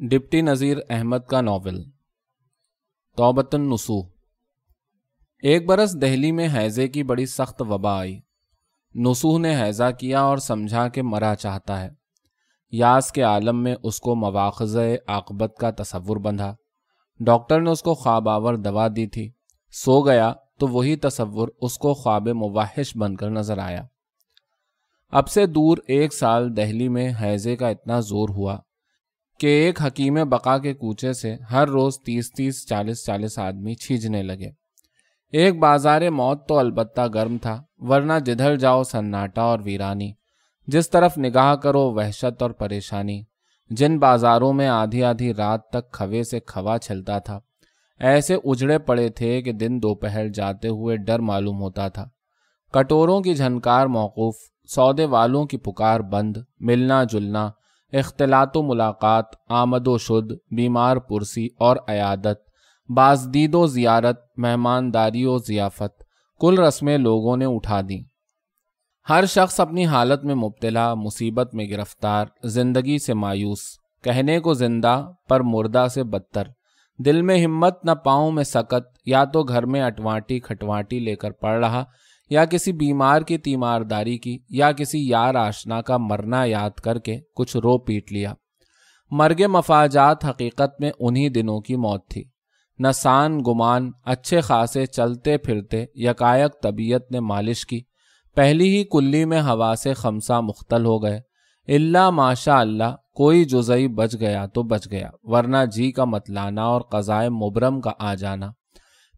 deputy नज़ीर अहमद का novel तोबतनसू एक बरस दहली में हैज़े की बड़ी सख्त वबा आई नसूह ने हैज़ा किया और समझा कि मरा चाहता है यास के आलम में उसको मवाखज़ आकबत का तस्वुर बंधा डॉक्टर ने उसको ख्वाब आवर दवा दी थी सो गया तो वही तस्वुर उसको ख्वाब मुवाहिश बनकर नज़र आया अब से दूर एक साल दहली में हैज़े का इतना ज़ोर हुआ कि एक हकीम बका के कूचे से हर रोज़ तीस तीस चालीस चालीस आदमी छींचने लगे एक बाजार मौत तो अलबत् गर्म था वरना जिधर जाओ सन्नाटा और वीरानी जिस तरफ निगाह करो वहशत और परेशानी जिन बाजारों में आधी आधी रात तक खवे से खवा छिलता था ऐसे उजड़े पड़े थे कि दिन दोपहर जाते हुए डर मालूम होता था कटोरों की झनकार मौकूफ़ सौदे वालों की पुकार बंद मिलना जुलना अख्तलात मुलाकात आमद शुद बीमार पुरसी और अयादत बाजदीद ज़ियारत मेहमानदारी और ज़ियाफ़त कुल रस्में लोगों ने उठा दी हर शख्स अपनी हालत में मुबतला मुसीबत में गिरफ्तार ज़िंदगी से मायूस कहने को जिंदा पर मुर्दा से बदतर दिल में हिम्मत न पाओ में सकत या तो घर में अटवाटी खटवाटी लेकर पड़ रहा या किसी बीमार की तीमारदारी की या किसी यार आशना का मरना याद करके कुछ रो पीट लिया मरगे मफाजात हकीकत में उन्हीं दिनों की मौत थी नसान गुमान अच्छे खासे चलते फिरते यकायक तबीयत ने मालिश की पहली ही कुल्ली में हवा से खमसा मुख्तल हो गए इल्ला माशा अल्लाह कोई जुजई बच गया तो बच गया वरना जी का मतलाना और कज़ाय मुबरम का आ जाना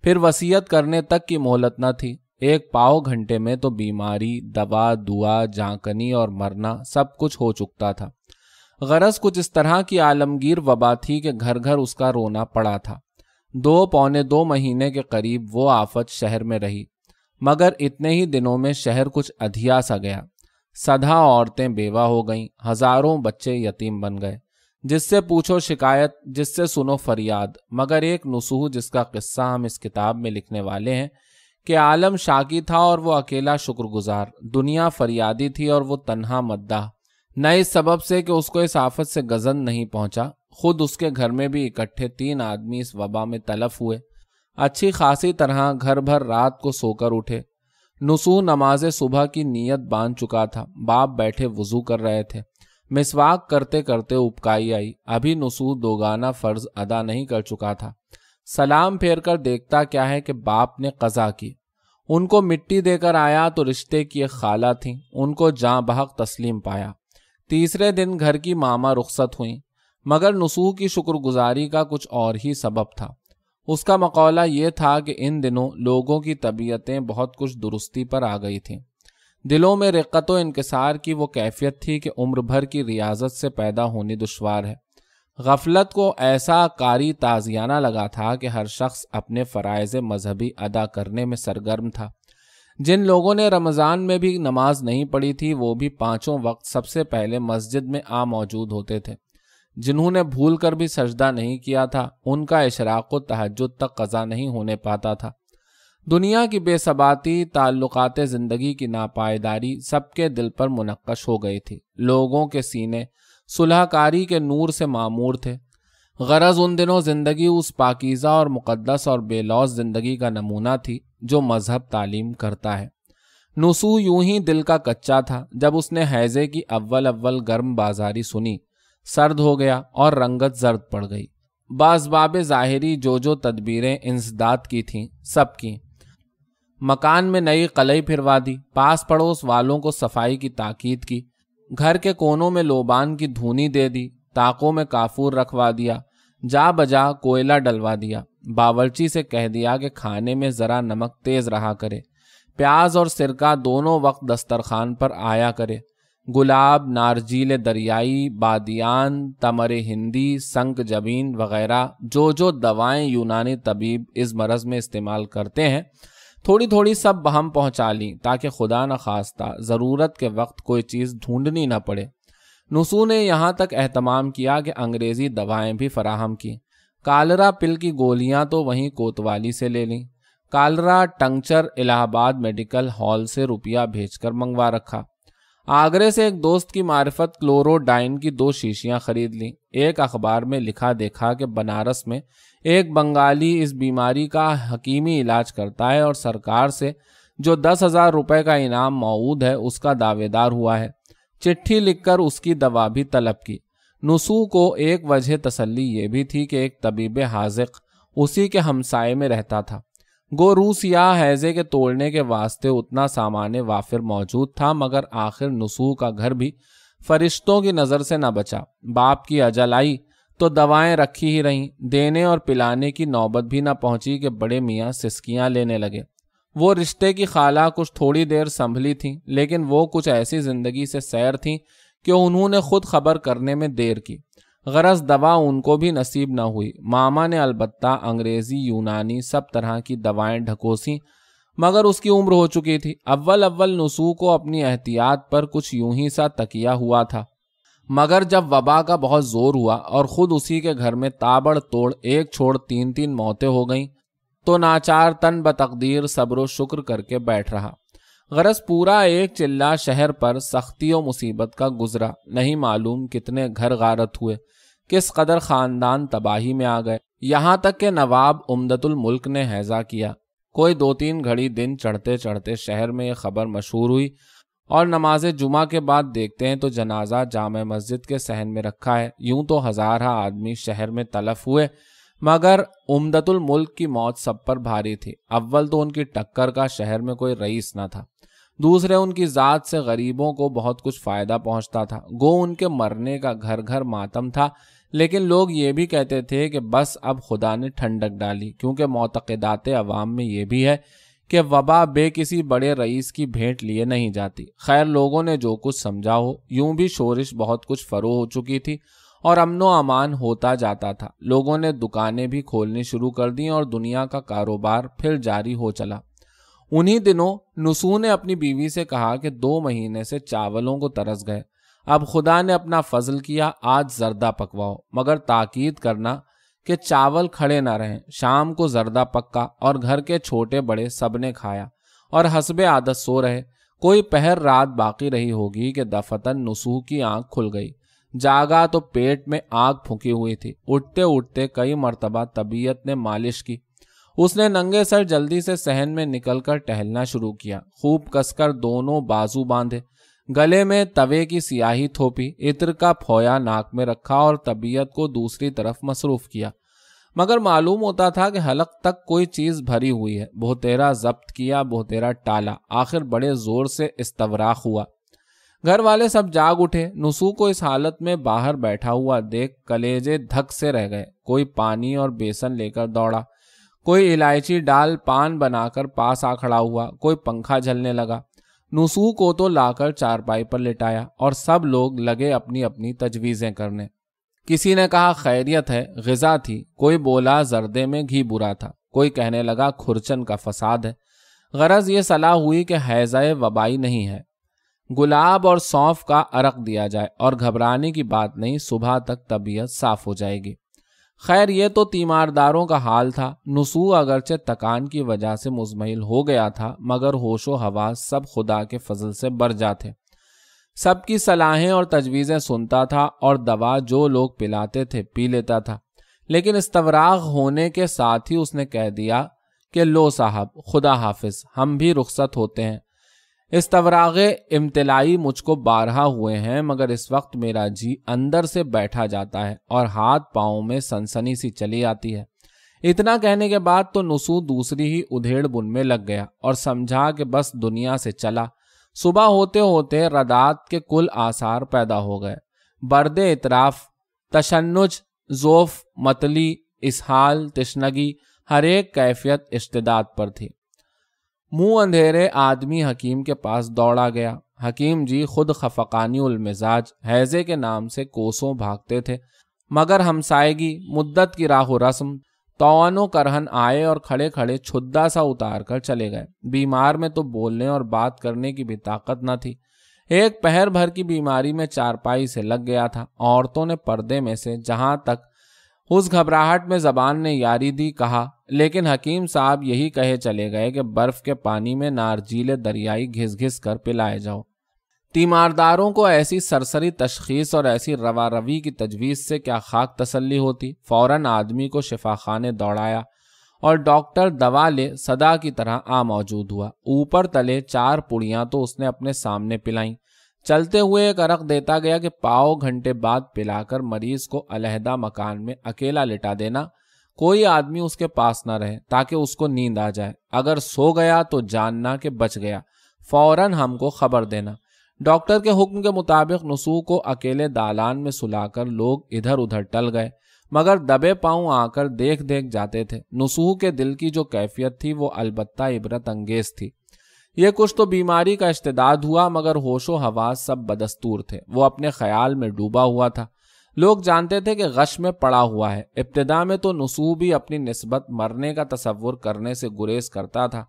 फिर वसीयत करने तक की मोहलत न थी एक पाओ घंटे में तो बीमारी दवा दुआ झांकनी और मरना सब कुछ हो चुकता था गरज कुछ इस तरह की आलमगीर वबा थी कि घर घर उसका रोना पड़ा था दो पौने दो महीने के करीब वो आफत शहर में रही मगर इतने ही दिनों में शहर कुछ अधिया सा गया सदा औरतें बेवा हो गईं हजारों बच्चे यतीम बन गए जिससे पूछो शिकायत जिससे सुनो फरियाद मगर एक नसूह जिसका किस्सा हम इस किताब में लिखने वाले हैं कि आलम शाकी था और वो अकेला शुक्रगुजार दुनिया फरियादी थी और वो तनहा मद्दा न इस सबब से कि उसको इस आफत से गजन नहीं पहुंचा खुद उसके घर में भी इकट्ठे तीन आदमी इस वबा में तलफ हुए अच्छी खासी तरह घर भर रात को सोकर उठे नसू नमाज सुबह की नीयत बांध चुका था बाप बैठे वजू कर रहे थे मिसवाक करते करते उपकाई आई अभी नसूह दोगाना फर्ज अदा नहीं कर चुका था सलाम फेर कर देखता क्या है कि बाप ने कज़ा की उनको मिट्टी देकर आया तो रिश्ते की एक खाला थी उनको जहाँ बहक तस्लीम पाया तीसरे दिन घर की मामा रुख्सत हुई मगर नसूह की शुक्रगुजारी का कुछ और ही सबब था उसका मकौला ये था कि इन दिनों लोगों की तबीयतें बहुत कुछ दुरुस्ती पर आ गई थी दिलों में रिक्कत इनकसार की वो कैफियत थी कि उम्र भर की रियाजत से पैदा होनी दुशवार है गफलत को ऐसा कारी ताजियाना लगा था कि हर शख्स अपने फ़रज़ मजहबी अदा करने में सरगर्म था जिन लोगों ने रमज़ान में भी नमाज नहीं पढ़ी थी वो भी पाँचों वक्त सबसे पहले मस्जिद में आ मौजूद होते थे जिन्होंने भूल कर भी सजदा नहीं किया था उनका इशराक तहजद तक कज़ा नहीं होने पाता था दुनिया की बेसबाती ताल्लुक ज़िंदगी की नापायदारी सबके दिल पर मुनक्श हो गई थी लोगों के सीने सुलहकारी के नूर से मामूर थे गरज उन दिनों ज़िंदगी उस पाकिज़ा और मुक़दस और बेलौस ज़िंदगी का नमूना थी जो मज़हब तालीम करता है नसू यूं ही दिल का कच्चा था जब उसने हैज़े की अव्वल अव्वल गर्म बाजारी सुनी सर्द हो गया और रंगत जर्द पड़ गई बासबाब ज़ाहरी जो जो तदबीरें इंसदाद की थी सबकी मकान में नई कलई फिरवा दी पास पड़ोस वालों को सफाई की ताकीद की घर के कोनों में लोबान की धुनी दे दी ताकों में काफूर रखवा दिया जा बजा कोयला डलवा दिया बावलची से कह दिया कि खाने में ज़रा नमक तेज़ रहा करे प्याज और सिरका दोनों वक्त दस्तरखान पर आया करे गुलाब नारजील दरियाई बादियान तमर हिंदी संक जबीन वगैरह जो जो दवाएं यूनानी तबीब इस मरज़ में इस्तेमाल करते हैं थोड़ी थोड़ी सब हम पहुंचा ली ताकि खुदा न खास्ता ज़रूरत के वक्त कोई चीज़ ढूंढनी न पड़े नसू ने यहाँ तक अहतमाम किया कि अंग्रेज़ी दवाएं भी फराहम की कालरा पिल की गोलियां तो वहीं कोतवाली से ले ली cholera tincture Allahabad medical hall से रुपया भेजकर मंगवा रखा आगरे से एक दोस्त की मार्फत क्लोरोडाइन की दो शीशियां खरीद ली एक अखबार में लिखा देखा कि बनारस में एक बंगाली इस बीमारी का हकीमी इलाज करता है और सरकार से जो दस हजार रुपये का इनाम मौद है उसका दावेदार हुआ है चिट्ठी लिखकर उसकी दवा भी तलब की नसू को एक वजह तसल्ली ये भी थी कि एक तबीब हाजिक उसी के हमसाए में रहता था गो रूस या हैजे के तोड़ने के वास्ते उतना सामान वाफिर मौजूद था मगर आखिर नसू का घर भी फरिश्तों की नज़र से न बचा बाप की अजल आई तो दवाएं रखी ही रहीं देने और पिलाने की नौबत भी ना पहुंची कि बड़े मियाँ सिस्कियाँ लेने लगे वो रिश्ते की खाला कुछ थोड़ी देर संभली थी लेकिन वो कुछ ऐसी ज़िंदगी से सैर थी कि उन्होंने खुद खबर करने में देर की गरज दवा उनको भी नसीब ना हुई मामा ने अलबत् अंग्रेज़ी यूनानी सब तरह की दवाएं ढकोसी मगर उसकी उम्र हो चुकी थी अव्वल अव्वल नसू को अपनी एहतियात पर कुछ यूं ही सा तकिया हुआ था मगर जब वबा का बहुत जोर हुआ और खुद उसी के घर में ताबड़ तोड़ एक छोड़ तीन तीन मौतें हो गईं तो नाचार तन बतकदीर सब्र शुक्र करके बैठ रहा गरज पूरा एक चिल्ला शहर पर सख्ती और मुसीबत का गुजरा नहीं मालूम कितने घर गारत हुए किस कदर खानदान तबाही में आ गए यहाँ तक के नवाब उमदतुल मुल्क ने हैजा किया कोई दो तीन घड़ी दिन चढ़ते चढ़ते शहर में यह खबर मशहूर हुई और नमाज जुमा के बाद देखते हैं तो जनाजा जाम मस्जिद के सहन में रखा है यूं तो हजारा आदमी शहर में तलफ हुए मगर उमदतुल मुल्क की मौत सब पर भारी थी अव्वल तो उनकी टक्कर का शहर में कोई रईस ना था दूसरे उनकी ज़ात से गरीबों को बहुत कुछ फ़ायदा पहुंचता था गो उनके मरने का घर घर मातम था लेकिन लोग ये भी कहते थे कि बस अब खुदा ने ठंडक डाली क्योंकि मोतकदात अवाम में ये भी है कि वबा बे किसी बड़े रईस की भेंट लिए नहीं जाती खैर लोगों ने जो कुछ समझा हो यूं भी शोरिश बहुत कुछ फरो हो चुकी थी और अमनो अमान होता जाता था लोगों ने दुकानें भी खोलनी शुरू कर दी और दुनिया का कारोबार फिर जारी हो चला उन्हीं दिनों नसू ने अपनी बीवी से कहा कि दो महीने से चावलों को तरस गए अब खुदा ने अपना फजल किया आज जर्दा पकवाओ मगर ताकीद करना कि चावल खड़े ना रहे शाम को जरदा पक्का और घर के छोटे बड़े सबने खाया और हसबे आदत सो रहे कोई पहर रात बाकी रही होगी कि दफतन नसूह की आंख खुल गई जागा तो पेट में आग फूकी हुई थी उठते उठते कई मरतबा तबीयत ने मालिश की उसने नंगे सर जल्दी से सहन में निकलकर टहलना शुरू किया खूब कसकर दोनों बाजू बांधे गले में तवे की सियाही थोपी इत्र का फोया नाक में रखा और तबीयत को दूसरी तरफ मसरूफ किया मगर मालूम होता था कि हलक तक कोई चीज़ भरी हुई है बहुतेरा जब्त किया बहुतेरा टाला आखिर बड़े ज़ोर से इस्तवराक हुआ घर वाले सब जाग उठे नुसू को इस हालत में बाहर बैठा हुआ देख कलेजे धक से रह गए कोई पानी और बेसन लेकर दौड़ा कोई इलायची डाल पान बनाकर पास आ खड़ा हुआ कोई पंखा झलने लगा नुसू को तो लाकर चारपाई पर लेटाया और सब लोग लगे अपनी अपनी तजवीज़ें करने किसी ने कहा खैरियत है गज़ा थी कोई बोला जर्दे में घी बुरा था कोई कहने लगा खुरचन का फसाद है गरज ये सलाह हुई कि हैज़य वबाई नहीं है गुलाब और सौंफ का अरक दिया जाए और घबराने की बात नहीं सुबह तक तबीयत साफ हो जाएगी खैर ये तो तीमारदारों का हाल था नसू अगरचे तकान की वजह से मुजमहिल हो गया था मगर होशो हवास सब खुदा के फजल से बढ़ जाते सबकी सलाहें और तजवीज़ें सुनता था और दवा जो लोग पिलाते थे पी लेता था लेकिन इस्तवराग होने के साथ ही उसने कह दिया कि लो साहब खुदा हाफिज हम भी रुखसत होते हैं इस तवराग इम्तलाई मुझको बारहा हुए हैं मगर इस वक्त मेरा जी अंदर से बैठा जाता है और हाथ पाओ में सनसनी सी चली आती है इतना कहने के बाद तो नुसू दूसरी ही उधेड़ बुन में लग गया और समझा कि बस दुनिया से चला सुबह होते होते रदात के कुल आसार पैदा हो गए बर्द इतराफ तशनुज जोफ मतली इसहाल तश्नगी हर एक कैफियत इश्तदाद पर थी मुंह अंधेरे आदमी हकीम के पास दौड़ा गया हकीम जी खुद खफकानी मिजाज हैजे के नाम से कोसों भागते थे मगर हमसायगी मुद्दत की राह रस्म तोनो करहन आए और खड़े खड़े छुद्दा सा उतार कर चले गए बीमार में तो बोलने और बात करने की भी ताकत न थी एक पहर भर की बीमारी में चारपाई से लग गया था औरतों ने पर्दे में से जहां तक उस घबराहट में जबान ने यारी दी कहा लेकिन हकीम साहब यही कहे चले गए कि बर्फ के पानी में नारजीले दरियाई घिस घिस कर पिलाए जाओ तीमारदारों को ऐसी सरसरी तशखीस और ऐसी रवा रवी की तजवीज़ से क्या खाक तसली होती फौरन आदमी को शिफा खाने दौड़ाया और डॉक्टर दवा ले सदा की तरह आ मौजूद हुआ ऊपर तले चार पुड़ियाँ तो उसने अपने सामने पिलाईं चलते हुए एक अरक देता गया कि पाओ घंटे बाद पिलाकर मरीज को अलहदा मकान में अकेला लिटा देना कोई आदमी उसके पास ना रहे ताकि उसको नींद आ जाए अगर सो गया तो जानना कि बच गया फौरन हमको खबर देना डॉक्टर के हुक्म के मुताबिक नसू को अकेले दालान में सुलाकर लोग इधर उधर टल गए मगर दबे पांव आकर देख देख जाते थे नसूह के दिल की जो कैफियत थी वो अलबत्ता इबरत अंगेज थी ये कुछ तो बीमारी का इश्तदाद हुआ मगर होशो हवास सब बदस्तूर थे वो अपने ख्याल में डूबा हुआ था लोग जानते थे कि गश में पड़ा हुआ है इब्तदा में तो भी अपनी नस्बत मरने का तस्वुर करने से गुरेज करता था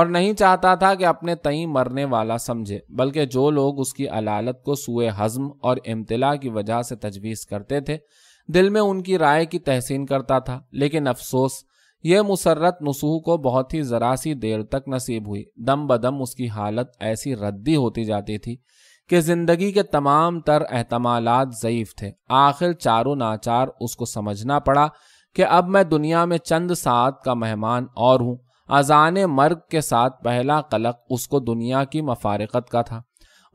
और नहीं चाहता था कि अपने तई मरने वाला समझे बल्कि जो लोग उसकी अलालत को सूए हज़म और इम्तला की वजह से तजवीज़ करते थे दिल में उनकी राय की तहसीन करता था लेकिन अफसोस यह मुसरत नसूह को बहुत ही ज़रा सी देर तक नसीब हुई दम बदम उसकी हालत ऐसी रद्दी होती जाती थी कि ज़िंदगी के तमाम तर अहतमालत ज़यीफ़ थे आखिर चारों नाचार उसको समझना पड़ा कि अब मैं दुनिया में चंद सात का मेहमान और हूँ अजान मर्ग के साथ पहला कलक उसको दुनिया की मफारकत का था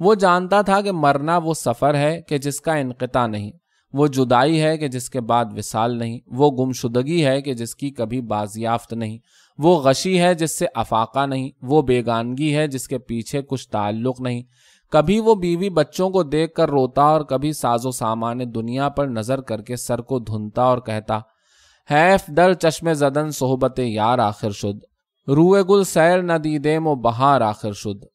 वो जानता था कि मरना वो सफ़र है कि जिसका इनकता नहीं वो जुदाई है कि जिसके बाद विसाल नहीं वो गुमशुदगी है कि जिसकी कभी बाजियाफ्त नहीं वो गशी है जिससे अफाका नहीं वो बेगानगी है जिसके पीछे कुछ ताल्लुक नहीं कभी वो बीवी बच्चों को देख कर रोता और कभी साजो सामान दुनिया पर नज़र करके सर को धुनता और कहता हैफ दर चश्मे जदन सोहबत यार आखिर शुद रूए गुल सैर न दीदे मो बहार आखिर शुद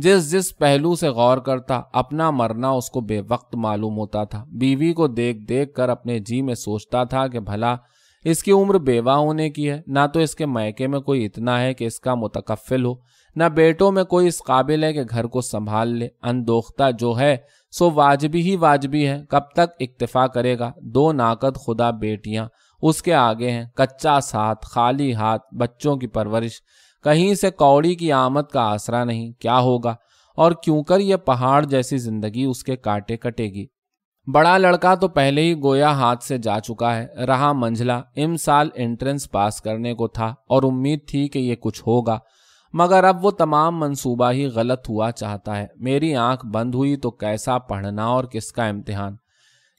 जिस जिस पहलू से गौर करता अपना मरना उसको बेवक्त मालूम होता था बीवी को देख देख कर अपने जी में सोचता था कि भला इसकी उम्र बेवा होने की है ना तो इसके मैके में कोई इतना है कि इसका मुतकफिल हो ना बेटों में कोई इस काबिल है कि घर को संभाल ले अनदोखता जो है सो वाजबी ही वाजबी है कब तक इक्तफा करेगा दो नाकद खुदा बेटियां उसके आगे हैं कच्चा साथ खाली हाथ बच्चों की परवरिश कहीं से कौड़ी की आमद का आसरा नहीं क्या होगा और क्यों कर यह पहाड़ जैसी जिंदगी उसके काटे कटेगी बड़ा लड़का तो पहले ही गोया हाथ से जा चुका है रहा मंझला इम साल एंट्रेंस पास करने को था और उम्मीद थी कि यह कुछ होगा मगर अब वो तमाम मंसूबा ही गलत हुआ चाहता है मेरी आंख बंद हुई तो कैसा पढ़ना और किसका इम्तिहान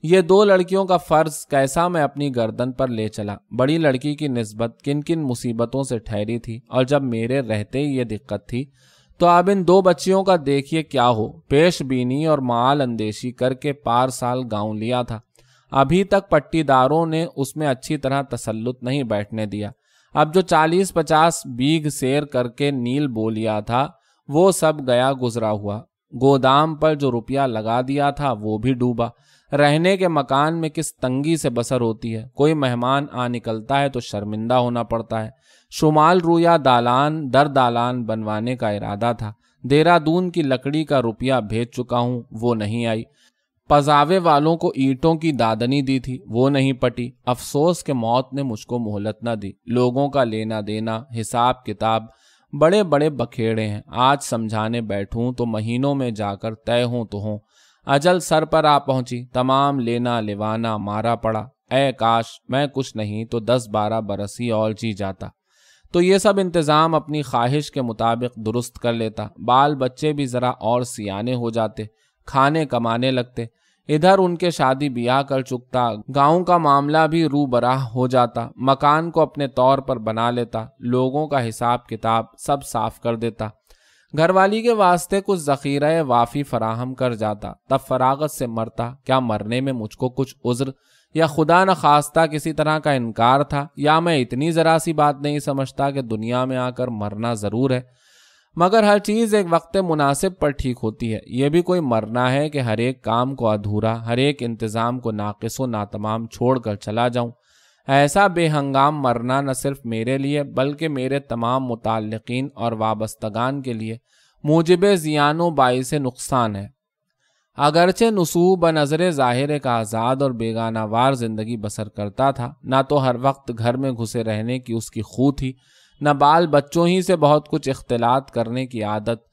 ये दो लड़कियों का फर्ज कैसा मैं अपनी गर्दन पर ले चला बड़ी लड़की की नस्बत किन किन मुसीबतों से ठहरी थी और जब मेरे रहते ही ये दिक्कत थी तो अब इन दो बच्चियों का देखिए क्या हो पेश बीनी और माल अंदेशी करके पार साल गांव लिया था अभी तक पट्टीदारों ने उसमें अच्छी तरह तसल्लुत नहीं बैठने दिया अब जो चालीस पचास बीघ शेर करके नील बो लिया था वो सब गया गुजरा हुआ गोदाम पर जो रुपया लगा दिया था वो भी डूबा रहने के मकान में किस तंगी से बसर होती है कोई मेहमान आ निकलता है तो शर्मिंदा होना पड़ता है शुमाल रूया दालान दर दालान बनवाने का इरादा था देहरादून की लकड़ी का रुपया भेज चुका हूं वो नहीं आई पजावे वालों को ईंटों की दादनी दी थी वो नहीं पटी अफसोस के मौत ने मुझको मोहलत न दी लोगों का लेना देना हिसाब किताब बड़े बड़े बखेड़े हैं आज समझाने बैठूं तो महीनों में जाकर तय हों तो हों अजल सर पर आ पहुंची तमाम लेना लेवाना मारा पड़ा ए काश मैं कुछ नहीं तो दस बारह बरस ही और जी जाता तो ये सब इंतज़ाम अपनी ख्वाहिश के मुताबिक दुरुस्त कर लेता बाल बच्चे भी ज़रा और सियाने हो जाते खाने कमाने लगते इधर उनके शादी ब्याह कर चुकता गांव का मामला भी रूबराह हो जाता मकान को अपने तौर पर बना लेता लोगों का हिसाब किताब सब साफ कर देता घर वाली के वास्ते कुछ जखीरा वाफी फराहम कर जाता तब फरागत से मरता क्या मरने में मुझको कुछ उज्र या खुदा न खास्ता किसी तरह का इनकार था या मैं इतनी ज़रा सी बात नहीं समझता कि दुनिया में आकर मरना ज़रूर है मगर हर चीज़ एक वक्त मुनासिब पर ठीक होती है यह भी कोई मरना है कि हर एक काम को अधूरा हर एक इंतज़ाम को नाकस व नातमाम छोड़ कर चला जाऊँ ऐसा बेहंगाम मरना न सिर्फ मेरे लिए बल्कि मेरे तमाम मुतलकिन और वाबस्तगान के लिए मूजब जियानो बायस नुकसान है अगरचे नसूब नज़र ज़ाहिर का आज़ाद और बेगानावार ज़िंदगी बसर करता था न तो हर वक्त घर में घुसे रहने की उसकी खू थी न बाल बच्चों ही से बहुत कुछ इख्तलात करने की आदत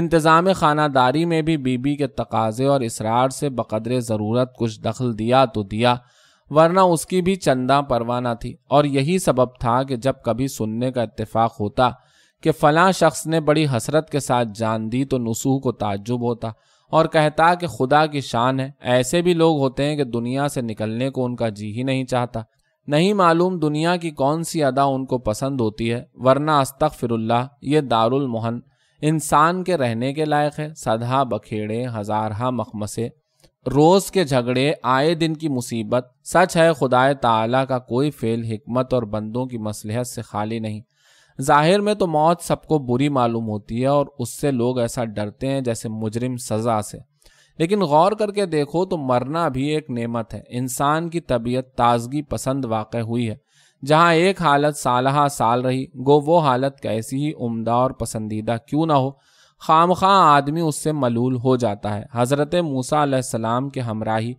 इंतज़ाम खानादारी में भी बीबी के तकाजे और इसरार से बकदर ज़रूरत कुछ दखल दिया तो दिया वरना उसकी भी चंदा परवाना थी और यही सबब था कि जब कभी सुनने का इतफाक़ होता कि फ़लाँ शख्स ने बड़ी हसरत के साथ जान दी तो नसूह को ताजुब होता और कहता कि खुदा की शान है ऐसे भी लोग होते हैं कि दुनिया से निकलने को उनका जी ही नहीं चाहता नहीं मालूम दुनिया की कौन सी अदा उनको पसंद होती है वरना अस्तक फिरुल्ला ये दारुलमोहन इंसान के रहने के लायक है सदहा बखेड़े हजारहा मखमसे रोज के झगड़े आए दिन की मुसीबत सच है खुदाए ताला का कोई फेल हिकमत और बंदों की मसलहत से खाली नहीं जाहिर में तो मौत सबको बुरी मालूम होती है और उससे लोग ऐसा डरते हैं जैसे मुजरिम सज़ा से लेकिन गौर करके देखो तो मरना भी एक नेमत है इंसान की तबीयत ताजगी पसंद वाक़ हुई है जहाँ एक हालत साल साल रही गो वो हालत कैसी ही उम्दा और पसंदीदा क्यों ना हो खाम खां आदमी उससे मलूल हो जाता है हज़रत मूसा सलाम के हमराही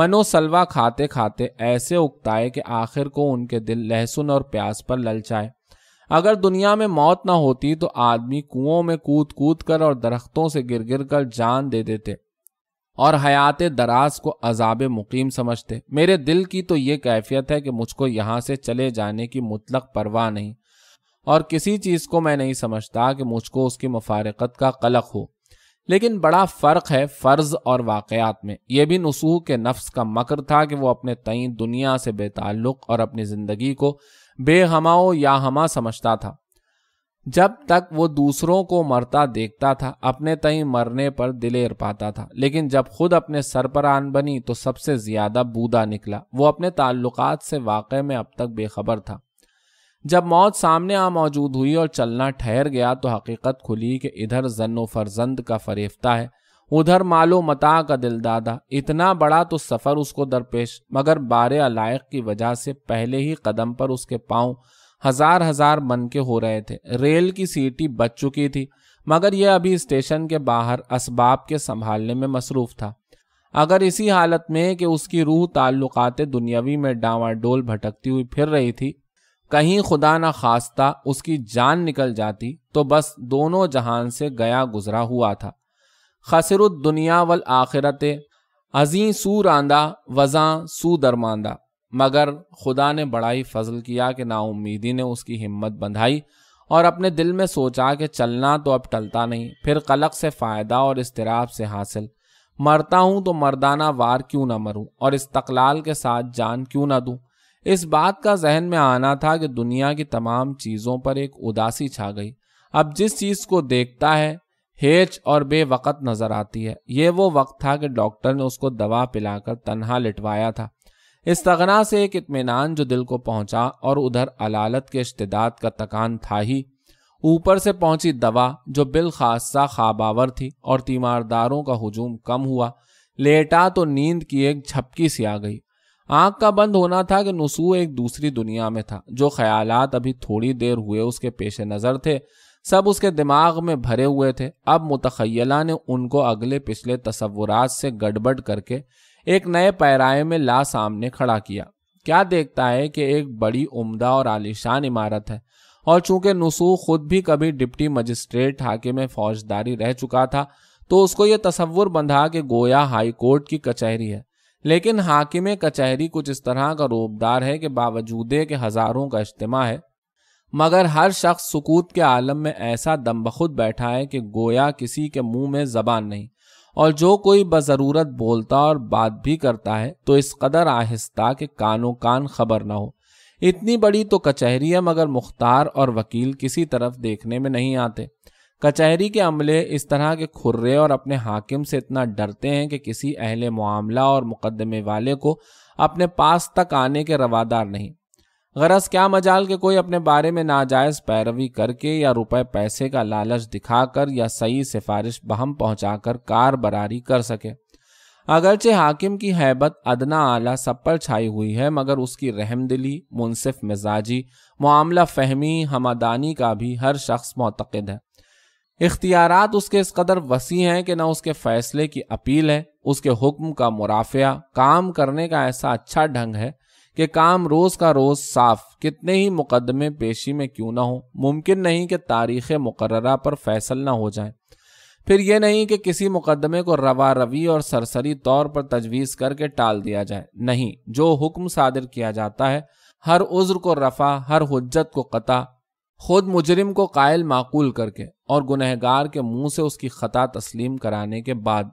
मनोसलवा खाते खाते ऐसे उगताए कि आखिर को उनके दिल लहसुन और प्यास पर ललचाए अगर दुनिया में मौत ना होती तो आदमी कुओं में कूद कूद कर और दरख्तों से गिर गिर कर जान दे देते और हयात दराज को अजाब मुकीम समझते मेरे दिल की तो ये कैफियत है कि मुझको यहाँ से चले जाने की मुतलक परवाह नहीं और किसी चीज़ को मैं नहीं समझता कि मुझको उसकी मुफारकत का कलक हो लेकिन बड़ा फ़र्क है फ़र्ज और वाक़ात में यह भी नसूह के नफ्स का मकर था कि वो अपने तई दुनिया से बेताल्लुक़ और अपनी ज़िंदगी को बेहमाओ या हमा समझता था जब तक वो दूसरों को मरता देखता था अपने तई मरने पर दिलेर पाता था लेकिन जब खुद अपने सर पर आन बनी तो सबसे ज़्यादा बूदा निकला वो अपने ताल्लुक से वाक़े में अब तक बेखबर था जब मौत सामने आ मौजूद हुई और चलना ठहर गया तो हकीकत खुली कि इधर जन फरजंद का फरेफ्ता है उधर मालो मता का दिल दादा इतना बड़ा तो सफ़र उसको दरपेश मगर बारे अलायक की वजह से पहले ही कदम पर उसके पाँव हजार हजार मन के हो रहे थे रेल की सीटी बच चुकी थी मगर यह अभी स्टेशन के बाहर इसबाब के संभालने में मसरूफ था अगर इसी हालत में कि उसकी रूह ताल्लुकात दुनियावी में डावाडोल भटकती हुई फिर रही थी कहीं खुदा ना खासता उसकी जान निकल जाती तो बस दोनों जहान से गया गुजरा हुआ था खसरुद्दुनिया वल आखिरत अजी सू रांदा वज़ा सू दरमांदा मगर खुदा ने बड़ा ही फजल किया कि नाउमीदी ने उसकी हिम्मत बंधाई और अपने दिल में सोचा कि चलना तो अब टलता नहीं फिर कलक से फ़ायदा और इसतराब से हासिल मरता हूं तो मर्दाना वार क्यों ना मरूँ और इस्तकलाल के साथ जान क्यों ना दूँ इस बात का जहन में आना था कि दुनिया की तमाम चीज़ों पर एक उदासी छा गई अब जिस चीज़ को देखता है हेच और बेवकत नज़र आती है ये वो वक्त था कि डॉक्टर ने उसको दवा पिलाकर तन्हा लिटवाया था इस तगना से एक इतमान जो दिल को पहुंचा और उधर अलालत के इश्तदाद का तकान था ही ऊपर से पहुंची दवा जो बिल खासा खाबावर थी और तीमारदारों का हजूम कम हुआ लेटा तो नींद की एक झपकी सी आ गई आंख का बंद होना था कि नसू एक दूसरी दुनिया में था जो ख्याल अभी थोड़ी देर हुए उसके पेश नज़र थे सब उसके दिमाग में भरे हुए थे अब मुतखयला ने उनको अगले पिछले तस्वुरात से गड़बड़ करके एक नए पैराए में ला सामने खड़ा किया क्या देखता है कि एक बड़ी उम्दा और आलिशान इमारत है और चूंकि नसू खुद भी कभी डिप्टी मजिस्ट्रेट हाके में फौजदारी रह चुका था तो उसको यह तस्वुर बंधा कि गोया हाई कोर्ट की कचहरी है लेकिन हाकिम कचहरी कुछ इस तरह का रोबदार है कि बावजूदे के हज़ारों का इज्तम है मगर हर शख्स सुकूत के आलम में ऐसा दम बखुद बैठा है कि गोया किसी के मुंह में जबान नहीं और जो कोई बज़रूरत बोलता और बात भी करता है तो इस कदर आहिस्ता के कानों कान खबर ना हो इतनी बड़ी तो कचहरी है मगर मुख्तार और वकील किसी तरफ देखने में नहीं आते कचहरी के अमले इस तरह के खुर्रे और अपने हाकिम से इतना डरते हैं कि किसी अहले मामला और मुकदमे वाले को अपने पास तक आने के रवादार नहीं गरज क्या मजाल के कोई अपने बारे में नाजायज पैरवी करके या रुपए पैसे का लालच दिखाकर या सही सिफारिश बहम पहुंचाकर कार बरारी कर सके अगरचे हाकिम की हैबत अदना आला सब पर छाई हुई है मगर उसकी रहमदिली मुनसिफ मिजाजी मामला फहमी हमदानी का भी हर शख्स मतकद है इख्तियार उसके इस कदर वसी हैं कि न उसके फैसले की अपील है उसके हुक्म का मुराफिया काम करने का ऐसा अच्छा ढंग है कि काम रोज का रोज साफ कितने ही मुकदमे पेशी में क्यों ना हो मुमकिन नहीं कि तारीख मुकर्रा पर फैसल ना हो जाए फिर यह नहीं कि किसी मुकदमे को रवा रवी और सरसरी तौर पर तजवीज़ करके टाल दिया जाए नहीं जो हुक्म सादिर किया जाता है हर उज्र को रफा हर हजत को कता खुद मुजरिम को कायल माकूल करके और गुनहगार के मुंह से उसकी खता तस्लीम कराने के बाद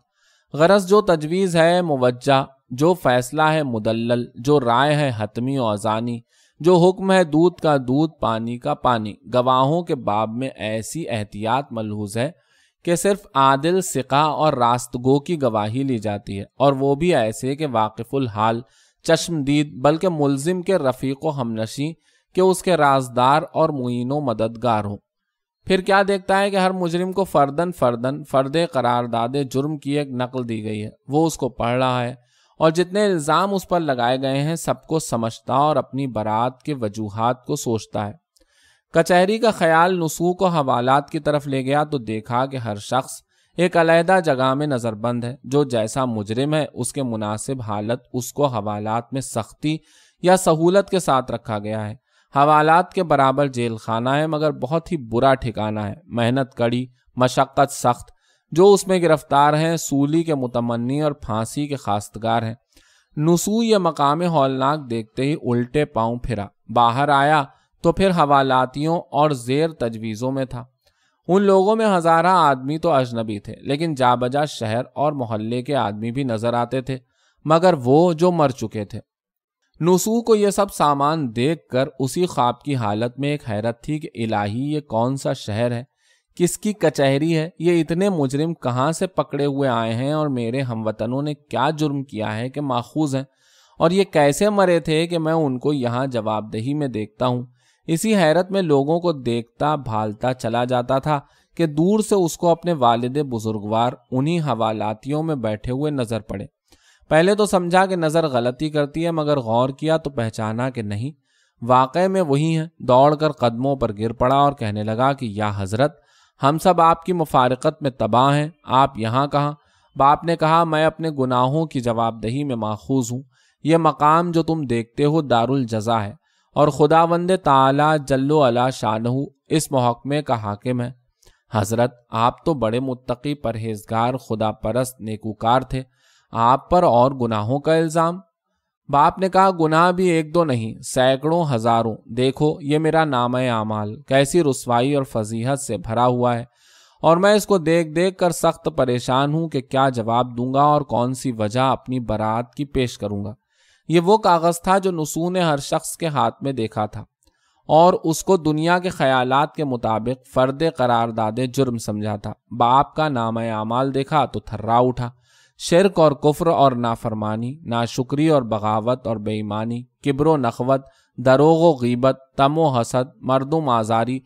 गरज जो तजवीज़ है मुवज्जा जो फैसला है मुदल्ल जो राय है हतमी और अजानी जो हुक्म है दूध का दूध पानी का पानी गवाहों के बाब में ऐसी एहतियात मलहूज है कि सिर्फ आदिल सिका और रास्तगो की गवाही ली जाती है और वो भी ऐसे के वाकिफुल हाल चश्मदीद बल्कि मुलजिम के रफ़ीक हमनशी कि उसके राजदार और मुइनों मददगार हों फिर क्या देखता है कि हर मुजरिम को फर्दन फर्दन फर्द करारदाद जुर्म की एक नकल दी गई है वो उसको पढ़ रहा है और जितने इल्ज़ाम उस पर लगाए गए हैं सबको समझता और अपनी बारात के वजूहत को सोचता है कचहरी का ख्याल नसूक को हवालात की तरफ ले गया तो देखा कि हर शख्स एक अलहदा जगह में नज़रबंद है जो जैसा मुजरिम है उसके मुनासिब हालत उसको हवालात में सख्ती या सहूलत के साथ रखा गया है हवालात के बराबर जेल खाना है मगर बहुत ही बुरा ठिकाना है मेहनत कड़ी मशक्क़त सख्त जो उसमें गिरफ्तार हैं सूली के मुतमनी और फांसी के खास्तगार हैं नसू ये मकाम हौलनाक देखते ही उल्टे पाँव फिरा बाहर आया तो फिर हवालातियों और जेर तजवीज़ों में था उन लोगों में हज़ारा आदमी तो अजनबी थे लेकिन जाबजा शहर और मोहल्ले के आदमी भी नज़र आते थे मगर वो जो मर चुके थे नसूह को यह सब सामान देख कर उसी ख्वाब की हालत में एक हैरत थी कि इलाही ये कौन सा शहर है किसकी कचहरी है ये इतने मुजरिम कहाँ से पकड़े हुए आए हैं और मेरे हम वतनों ने क्या जुर्म किया है कि माखूज हैं और ये कैसे मरे थे कि मैं उनको यहाँ जवाबदेही में देखता हूँ इसी हैरत में लोगों को देखता भालता चला जाता था कि दूर से उसको अपने वालद बुजुर्गवार उन्हीं हवालातियों में बैठे हुए नजर पड़े पहले तो समझा कि नज़र गलती करती है मगर गौर किया तो पहचाना कि नहीं वाकई में वही है दौड़कर कदमों पर गिर पड़ा और कहने लगा कि या हज़रत हम सब आपकी मुफारकत में तबाह हैं आप यहाँ कहाँ बाप ने कहा मैं अपने गुनाहों की जवाबदही में माखूज हूँ यह मकाम जो तुम देखते हो दारुल जजा है और खुदा वंद ताला जल्लो अला शाहू इस महकमे का हाकिम है हज़रत आप तो बड़े मुत्तकी परहेजगार खुदा परस्त नेकूकार थे आप पर और गुनाहों का इल्ज़ाम बाप ने कहा गुनाह भी एक दो नहीं सैकड़ों हजारों देखो ये मेरा नाम है आमाल कैसी रसवाई और फजीहत से भरा हुआ है और मैं इसको देख देख कर सख्त परेशान हूं कि क्या जवाब दूंगा और कौन सी वजह अपनी बारात की पेश करूंगा ये वो कागज़ था जो नसू ने हर शख्स के हाथ में देखा था और उसको दुनिया के ख्याल के मुताबिक फ़र्द करारदाद जुर्म समझा था बाप का नाम आमाल देखा तो थर्रा उठा शिरक और कुफ्र और नाफरमानी ना शुक्री और बगावत और बेईमानी किब्र नखवत दरोग व गीबत हसद मरदम आज़ारी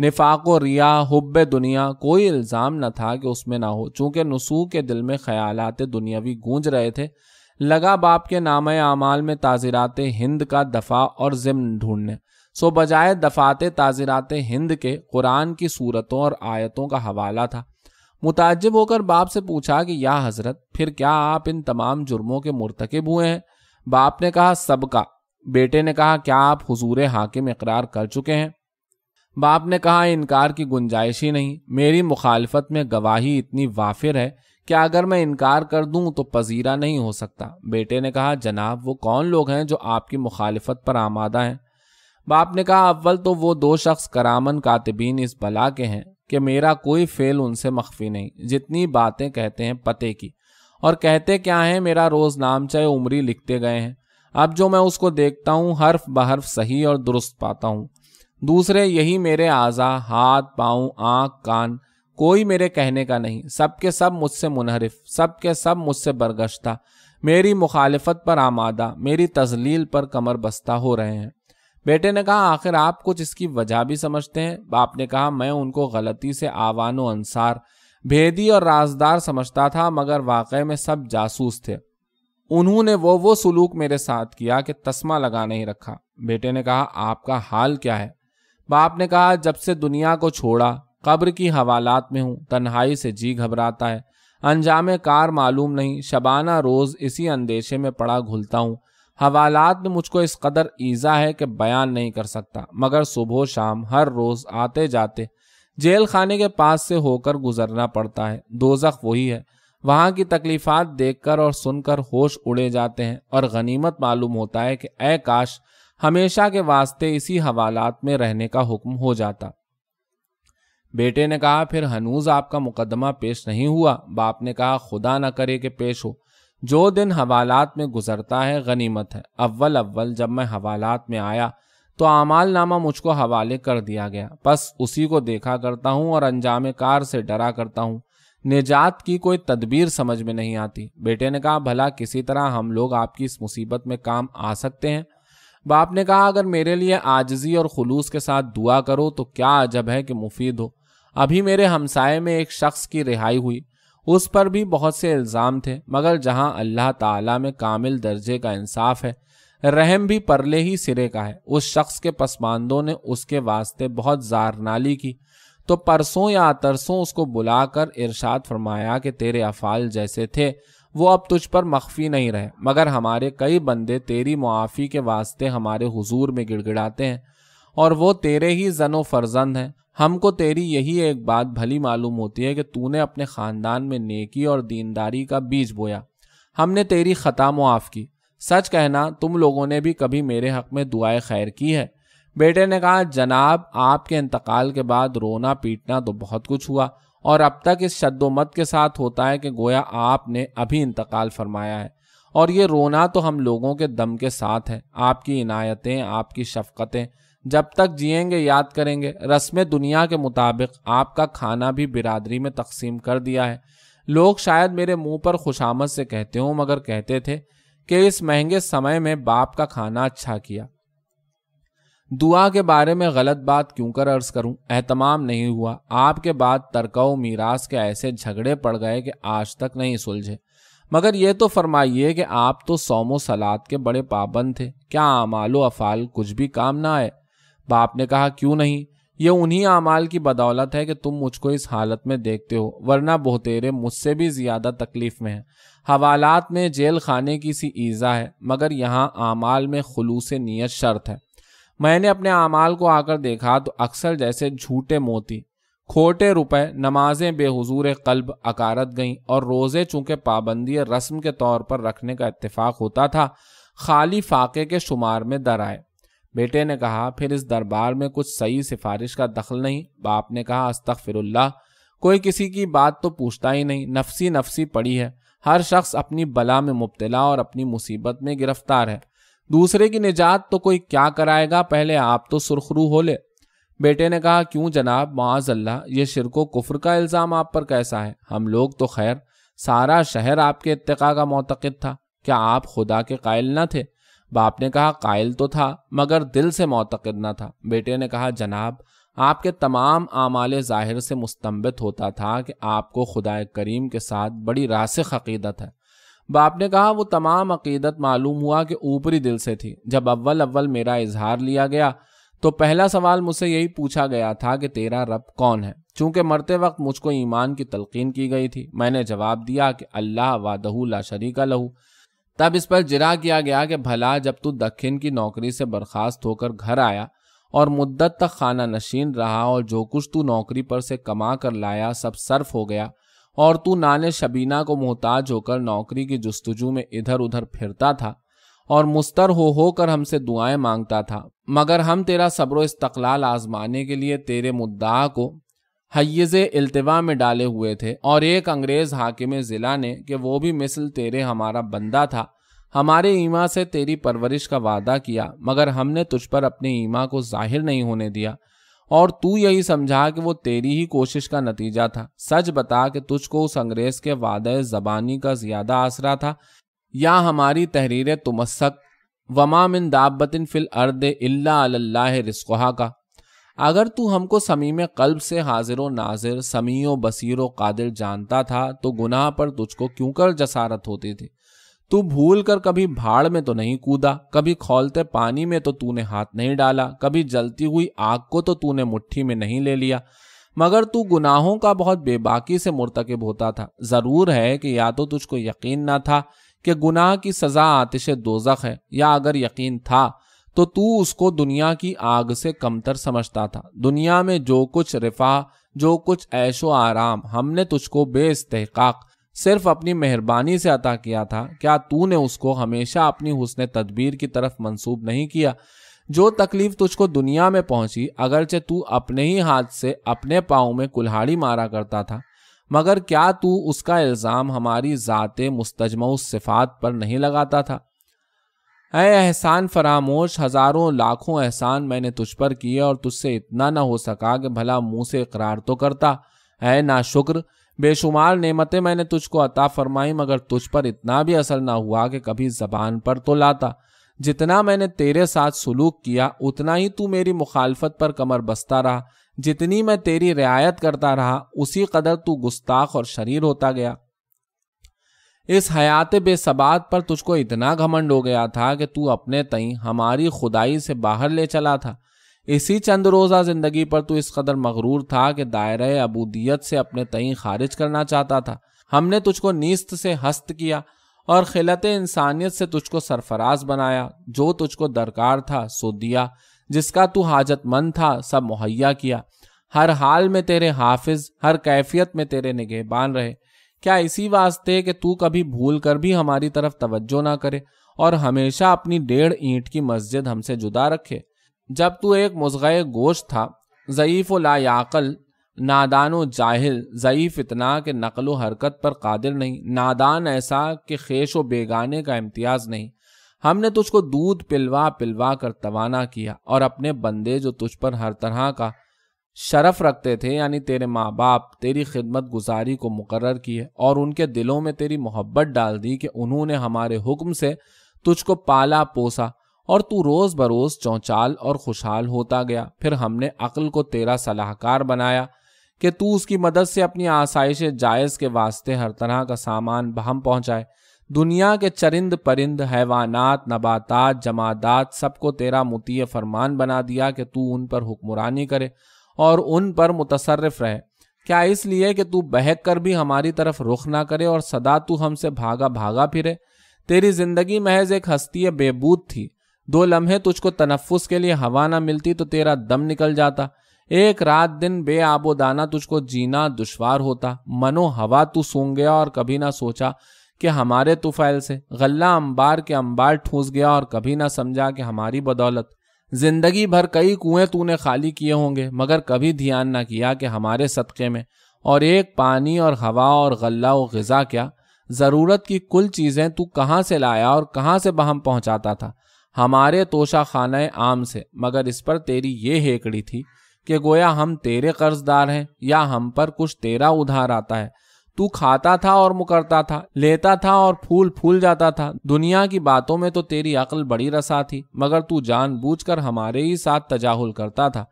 निफाक व रिया हुब दुनिया कोई इल्ज़ाम न था कि उसमें ना हो चूँकि नसू के दिल में ख्यालात दुनियावी गूंज रहे थे लगा बाप के नाम आमाल में ताज़ीरात हिंद का दफ़ा और ज़िम ढूंढने सो बजाय दफ़ात ताज़ीरात हिंद के कुरान की सूरतों और आयतों का हवाला था मुताजब होकर बाप से पूछा कि या हजरत फिर क्या आप इन तमाम जुर्मों के मुरतकब हुए हैं बाप ने कहा सबका बेटे ने कहा क्या आप हुजूर हाकिम इकरार कर चुके हैं बाप ने कहा इनकार की गुंजाइश ही नहीं मेरी मुखालफत में गवाही इतनी वाफिर है कि अगर मैं इनकार कर दूं तो पजीरा नहीं हो सकता बेटे ने कहा जनाब वो कौन लोग हैं जो आपकी मुखालफत पर आमादा हैं बाप ने कहा अव्वल तो वो दो शख्स करामन कातबीन इस बला के हैं कि मेरा कोई फेल उनसे मख्फी नहीं जितनी बातें कहते हैं पते की और कहते क्या है मेरा रोज़ नाम चाहे उमरी लिखते गए हैं अब जो मैं उसको देखता हूँ हर्फ बहर्फ सही और दुरुस्त पाता हूँ दूसरे यही मेरे आज़ा हाथ पाँव आँख कान कोई मेरे कहने का नहीं सबके सब मुझसे मुनहरफ सब के सब मुझसे बरगश्ता मेरी मुखालफत पर आमादा मेरी तजलील पर कमर बस्ता हो रहे हैं बेटे ने कहा आखिर आप कुछ इसकी वजह भी समझते हैं बाप ने कहा मैं उनको गलती से आवानो अंसार भेदी और राजदार समझता था मगर वाकई में सब जासूस थे उन्होंने वो वो सुलूक मेरे साथ किया कि तस्मा लगा नहीं रखा बेटे ने कहा आपका हाल क्या है बाप ने कहा जब से दुनिया को छोड़ा कब्र की हवालात में हूं तन्हाई से जी घबराता है अंजाम कार मालूम नहीं शबाना रोज़ इसी अंदेशे में पड़ा घुलता हूँ हवालात में मुझको इस कदर ईजा है कि बयान नहीं कर सकता मगर सुबह शाम हर रोज आते जाते जेल खाने के पास से होकर गुजरना पड़ता है दोजख वही है वहां की तकलीफात देखकर और सुनकर होश उड़े जाते हैं और गनीमत मालूम होता है कि ए काश हमेशा के वास्ते इसी हवालात में रहने का हुक्म हो जाता बेटे ने कहा फिर हनूज आपका मुकदमा पेश नहीं हुआ बाप ने कहा खुदा ना करे कि पेश हो जो दिन हवालात में गुजरता है गनीमत है अव्वल अव्वल जब मैं हवालात में आया तो आमाल नामा मुझको हवाले कर दिया गया बस उसी को देखा करता हूँ और अनजाम कार से डरा करता हूँ निजात की कोई तदबीर समझ में नहीं आती बेटे ने कहा भला किसी तरह हम लोग आपकी इस मुसीबत में काम आ सकते हैं बाप ने कहा अगर मेरे लिए आजजी और खलूस के साथ दुआ करो तो क्या अजब है कि मुफीद हो अभी मेरे हमसाए में एक शख्स की रिहाई हुई उस पर भी बहुत से इल्ज़ाम थे मगर जहाँ अल्लाह ताला में कामिल दर्जे का इंसाफ है रहम भी परले ही सिरे का है उस शख्स के पसमानदों ने उसके वास्ते बहुत जारनाली की तो परसों या तरसों उसको बुलाकर इरशाद फरमाया कि तेरे अफाल जैसे थे वो अब तुझ पर मख्फी नहीं रहे मगर हमारे कई बंदे तेरी मुआफ़ी के वास्ते हमारे हुजूर में गिड़गिड़ाते हैं और वो तेरे ही जनो फर्जंद हैं हमको तेरी यही एक बात भली मालूम होती है कि तूने अपने ख़ानदान में नेकी और दीनदारी का बीज बोया हमने तेरी ख़ता मुआफ़ की सच कहना तुम लोगों ने भी कभी मेरे हक़ में दुआए खैर की है बेटे ने कहा जनाब आपके इंतकाल के बाद रोना पीटना तो बहुत कुछ हुआ और अब तक इस शद्दोमत के साथ होता है कि गोया आपने अभी इंतकाल फरमाया है और ये रोना तो हम लोगों के दम के साथ है आपकी इनायतें आपकी शफकतें जब तक जिएंगे याद करेंगे रस्म दुनिया के मुताबिक आपका खाना भी बिरादरी में तकसीम कर दिया है लोग शायद मेरे मुंह पर खुशामद से कहते हों मगर कहते थे कि इस महंगे समय में बाप का खाना अच्छा किया दुआ के बारे में गलत बात क्यों कर अर्ज करूं एहतमाम नहीं हुआ आपके बाद तरकाओ मीरास के ऐसे झगड़े पड़ गए कि आज तक नहीं सुलझे मगर ये तो फरमाइए कि आप तो सोमो सलाद के बड़े पाबंद थे क्या आमालो अफाल कुछ भी काम ना आए बाप ने कहा क्यों नहीं ये उन्हीं आमाल की बदौलत है कि तुम मुझको इस हालत में देखते हो वरना बहुतेरे मुझसे भी ज़्यादा तकलीफ़ में है हवालात में जेल खाने की सी ईज़ा है मगर यहाँ आमाल में खलूस नीयत शर्त है मैंने अपने आमाल को आकर देखा तो अक्सर जैसे झूठे मोती खोटे रुपए नमाजें बेहजूर कल्ब अकारत गईं और रोज़े चूँकि पाबंदी रस्म के तौर पर रखने का इतफाक होता था खाली फाके के शुमार में दर आए बेटे ने कहा फिर इस दरबार में कुछ सही सिफारिश का दखल नहीं बाप ने कहा अस्तफिरल्ला कोई किसी की बात तो पूछता ही नहीं नफसी नफसी पड़ी है हर शख्स अपनी बला में मुबतला और अपनी मुसीबत में गिरफ्तार है दूसरे की निजात तो कोई क्या कराएगा पहले आप तो सुरखरू हो ले बेटे ने कहा क्यों जनाब माजल्ला ये शिरको कुफर का इल्ज़ाम आप पर कैसा है हम लोग तो खैर सारा शहर आपके इतका का मोतकद था क्या आप खुदा के कायल न थे बाप ने कहा कायल तो था मगर दिल से मोतकद न था बेटे ने कहा जनाब आपके तमाम आमाल ज़ाहिर से मुस्तम्बित होता था कि आपको खुदा करीम के साथ बड़ी रासख अकीदत है बाप ने कहा वो तमाम अकीदत मालूम हुआ कि ऊपरी दिल से थी जब अव्वल अव्वल मेरा इजहार लिया गया तो पहला सवाल मुझसे यही पूछा गया था कि तेरा रब कौन है चूंकि मरते वक्त मुझको ईमान की तलकिन की गई थी मैंने जवाब दिया कि अल्लाह वादहू ला शरीका लहू तब इस पर जिरा किया गया कि भला जब तू दक्षिण की नौकरी से बर्खास्त होकर घर आया और मुद्दत तक खाना नशीन रहा और जो कुछ तू नौकरी पर से कमा कर लाया सब सर्फ हो गया और तू नाने शबीना को मोहताज होकर नौकरी की जस्तजू में इधर उधर फिरता था और मुस्तर हो हो कर हमसे दुआएं मांगता था मगर हम तेरा सब्र इस्तकलाल आजमाने के लिए तेरे मुद्दा को हयज़ अल्तवा में डाले हुए थे और एक अंग्रेज़ हाकिम ज़िला ने कि वो भी मिसल तेरे हमारा बंदा था हमारे ईमा से तेरी परवरिश का वादा किया मगर हमने तुझ पर अपने ईमा को जाहिर नहीं होने दिया और तू यही समझा कि वो तेरी ही कोशिश का नतीजा था सच बता कि तुझको उस अंग्रेज़ के वाद ज़बानी का ज़्यादा आसरा था या हमारी तहरीर तुमस्क वमामिन दाबिन फ़िल अर्द अल्लाह रिस्कोहा का अगर तू हमको समीम कल्ब से हाजिर व नाजिर समी व बसीर व कादिर जानता था तो गुनाह पर तुझको क्यों कर जसारत होती थी तू भूल कर कभी भाड़ में तो नहीं कूदा कभी खोलते पानी में तो तूने हाथ नहीं डाला कभी जलती हुई आग को तो तूने मुट्ठी में नहीं ले लिया मगर तू गुनाहों का बहुत बेबाकी से मुर्तकब होता था ज़रूर है कि या तो तुझको यकीन ना था कि गुनाह की सज़ा आतिश दोजख है या अगर यकीन था तो तू उसको दुनिया की आग से कमतर समझता था दुनिया में जो कुछ रिफा जो कुछ ऐशो आराम हमने तुझको बेइस्तहकाक सिर्फ अपनी मेहरबानी से अता किया था क्या तूने उसको हमेशा अपनी हुसन तदबीर की तरफ मंसूब नहीं किया जो तकलीफ तुझको दुनिया में पहुंची अगरचे तू अपने ही हाथ से अपने पाँव में कुल्हाड़ी मारा करता था मगर क्या तू उसका इल्ज़ाम हमारी ज़ात मुस्तजम सिफात पर नहीं लगाता था अय एहसान फरामोश हज़ारों लाखों एहसान मैंने तुझ पर किए और तुझसे इतना ना हो सका कि भला मुंह से इकरार तो करता है ना शुक्र बेशुमार नेमतें मैंने तुझको अता फरमाई मगर तुझ पर इतना भी असर ना हुआ कि कभी जबान पर तो लाता जितना मैंने तेरे साथ सुलूक किया उतना ही तू मेरी मुखालफत पर कमर बसता रहा जितनी मैं तेरी रियायत करता रहा उसी कदर तू गुस्ताख और शरीर होता गया इस हयात बेसबात पर तुझको इतना घमंड हो गया था कि तू अपने तई हमारी खुदाई से बाहर ले चला था इसी चंद रोज़ा ज़िंदगी पर तू इस कदर मगरूर था कि दायरे अबूदियत से अपने तई खारिज करना चाहता था हमने तुझको नीस्त से हस्त किया और खिलत इंसानियत से तुझको सरफराज बनाया जो तुझको दरकार था सो दिया जिसका तू हाजतमंद था सब मुहैया किया हर हाल में तेरे हाफिज हर कैफियत में तेरे निगहबान रहे क्या इसी वास्ते कि तू कभी भूल कर भी हमारी तरफ तवज्जो ना करे और हमेशा अपनी डेढ़ ईंट की मस्जिद हमसे जुदा रखे जब तू एक मुजगए गोश्त था ज़यीफ़ लायाकल नादान जाहिल ज़यीफ़ इतना कि नकल व हरकत पर कादिर नहीं नादान ऐसा कि खेश व बेगाने का इम्तियाज़ नहीं हमने तुझको दूध पिलवा पिलवा कर तवाना किया और अपने बंदे जो तुझ पर हर तरह का शरफ रखते थे यानी तेरे माँ बाप तेरी खिदमत गुजारी को मुकर की है और उनके दिलों में तेरी मोहब्बत डाल दी कि उन्होंने हमारे हुक्म से तुझको पाला पोसा और तू रोज बरोज चौचाल और खुशहाल होता गया फिर हमने अक्ल को तेरा सलाहकार बनाया कि तू उसकी मदद से अपनी आसाइश जायज़ के वास्ते हर तरह का सामान बहम पहुँचाए दुनिया के चरिंद परिंद हैवानात नबातात जमादात सबको तेरा मुतीय फरमान बना दिया कि तू उन पर हुक्मरानी करे और उन पर मुतसरफ रहे क्या इसलिए कि तू बहक कर भी हमारी तरफ रुख ना करे और सदा तू हमसे भागा भागा फिरे तेरी जिंदगी महज एक हस्ती बेबूद थी दो लम्हे तुझको तनफ़ुस के लिए हवा ना मिलती तो तेरा दम निकल जाता एक रात दिन बे आबोदाना तुझको जीना दुश्वार होता मनो हवा तू सूंघ गया और कभी ना सोचा कि हमारे तुफैल से गल्ला अंबार के अंबार ठूस गया और कभी ना समझा कि हमारी बदौलत जिंदगी भर कई कुएं तूने खाली किए होंगे मगर कभी ध्यान ना किया कि हमारे सदक़े में और एक पानी और हवा और गल्ला और गज़ा क्या ज़रूरत की कुल चीज़ें तू कहाँ से लाया और कहाँ से बहम पहुँचाता था हमारे तोशा खाना आम से मगर इस पर तेरी ये हेकड़ी थी कि गोया हम तेरे कर्जदार हैं या हम पर कुछ तेरा उधार आता है तू खाता था और मुकरता था लेता था और फूल फूल जाता था दुनिया की बातों में तो तेरी अकल बड़ी रसा थी मगर तू कर हमारे ही साथ तजाहुल करता था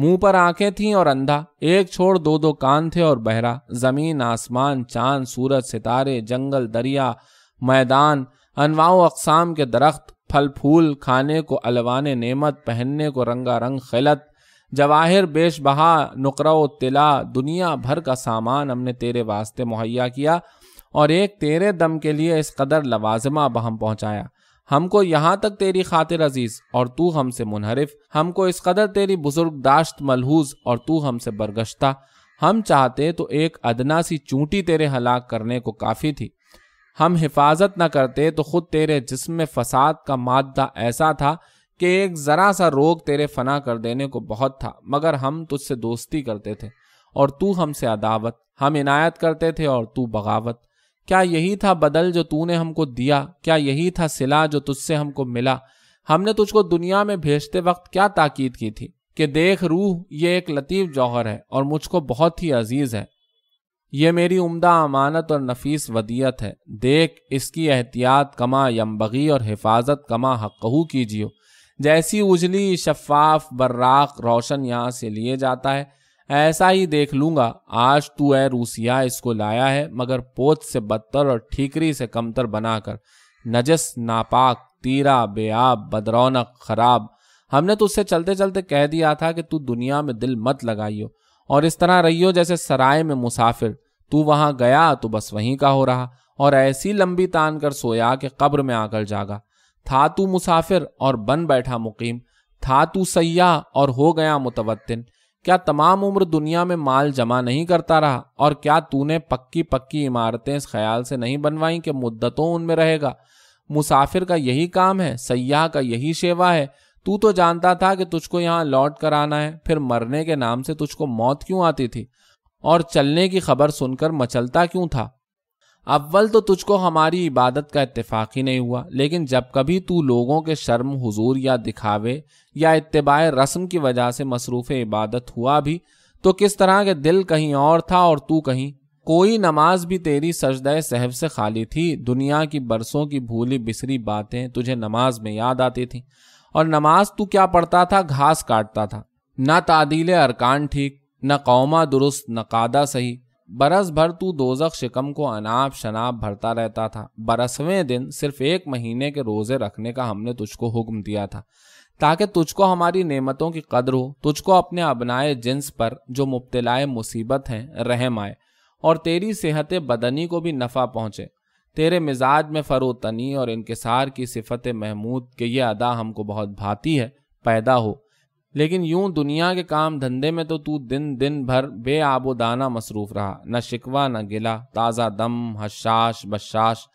मुंह पर आंखें थीं और अंधा एक छोड़ दो दो कान थे और बहरा जमीन आसमान चांद सूरज सितारे जंगल दरिया मैदान अनवाओ अकसाम के दरख्त फल फूल खाने को अलवान नेमत पहनने को रंगारंग खिलत जवाहिर बेश बहा नकर तिला दुनिया भर का सामान हमने तेरे वास्ते मुहैया किया और एक तेरे दम के लिए इस कदर लवाजमा बहम पहुँचाया हमको यहाँ तक तेरी खातिर अजीज और तू हमसे मुनहरफ हमको इस कदर तेरी बुजुर्ग दाश्त मलहूज और तू हमसे बरगश्ता हम चाहते तो एक अदना सी चूंटी तेरे हलाक करने को काफ़ी थी हम हिफाजत न करते तो खुद तेरे जिसम में फसाद का मादा ऐसा था कि एक ज़रा सा रोग तेरे फना कर देने को बहुत था मगर हम तुझसे दोस्ती करते थे और तू हमसे अदावत हम इनायत करते थे और तू बगावत क्या यही था बदल जो तूने हमको दिया क्या यही था सिला जो तुझसे हमको मिला हमने तुझको दुनिया में भेजते वक्त क्या ताकीद की थी कि देख रूह ये एक लतीफ़ जौहर है और मुझको बहुत ही अजीज़ है ये मेरी उम्दा अमानत और नफीस वदियत है देख इसकी एहतियात कमा यमबगी और हिफाजत कमा हकहू कीजियो जैसी उजली शफाफ बर्राक रोशन यहाँ से लिए जाता है ऐसा ही देख लूंगा आज तू ए रूसिया इसको लाया है मगर पोत से बदतर और ठीकरी से कमतर बनाकर नजस नापाक तीरा बेआब बदरौनक खराब हमने तो उससे चलते चलते कह दिया था कि तू दुनिया में दिल मत लगाइयो और इस तरह रहियो जैसे सराय में मुसाफिर तू वहां गया तो बस वहीं का हो रहा और ऐसी लंबी तान कर सोया कि कब्र में आकर जागा था तू मुसाफिर और बन बैठा मुकीम था तू सयाह और हो गया मुतवतिन क्या तमाम उम्र दुनिया में माल जमा नहीं करता रहा और क्या तूने पक्की पक्की इमारतें इस ख्याल से नहीं बनवाई कि मुद्दतों उनमें रहेगा मुसाफिर का यही काम है सयाह का यही सेवा है तू तो जानता था कि तुझको यहाँ लौट कर आना है फिर मरने के नाम से तुझको मौत क्यों आती थी और चलने की खबर सुनकर मचलता क्यों था अव्वल तो तुझको हमारी इबादत का इतफाक़ ही नहीं हुआ लेकिन जब कभी तू लोगों के शर्म हुजूर या दिखावे या इतबा रस्म की वजह से मसरूफ़ इबादत हुआ भी तो किस तरह के दिल कहीं और था और तू कहीं कोई नमाज भी तेरी सजदा सहब से खाली थी दुनिया की बरसों की भूली बिसरी बातें तुझे नमाज में याद आती थी और नमाज तू क्या पढ़ता था घास काटता था ना तादील अरकान ठीक न कौमा दुरुस्त न कादा सही बरस भर तू दोजख शिकम को अनाप शनाप भरता रहता था बरसवें दिन सिर्फ एक महीने के रोज़े रखने का हमने तुझको हुक्म दिया था ताकि तुझको हमारी नेमतों की कदर हो तुझको अपने अपनाए जिन्स पर जो मुबतलाए मुसीबत हैं रहम आए और तेरी सेहत बदनी को भी नफ़ा पहुंचे तेरे मिजाज में फ़रोतनी और इनकसार की सिफत महमूद के ये अदा हमको बहुत भाती है पैदा हो लेकिन यूं दुनिया के काम धंधे में तो तू दिन दिन भर बेआबोदाना मसरूफ रहा न शिकवा न गिला ताज़ा दम हशाश बशाश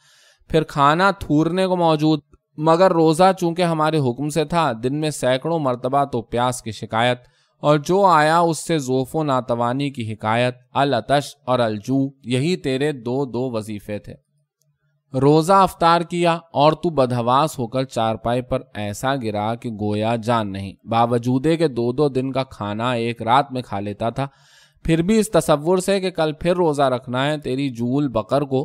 फिर खाना थूरने को मौजूद मगर रोज़ा चूंकि हमारे हुक्म से था दिन में सैकड़ों मरतबा तो प्यास की शिकायत और जो आया उससे जोफो नातवानी की हिकायत अलतश और अलजू यही तेरे दो दो वजीफे थे रोजा अफ्तार किया और तू बदहवास होकर चारपाई पर ऐसा गिरा कि गोया जान नहीं बावजूदे के दो दो दिन का खाना एक रात में खा लेता था फिर भी इस तस्वुर से कि कल फिर रोज़ा रखना है तेरी जूल बकर को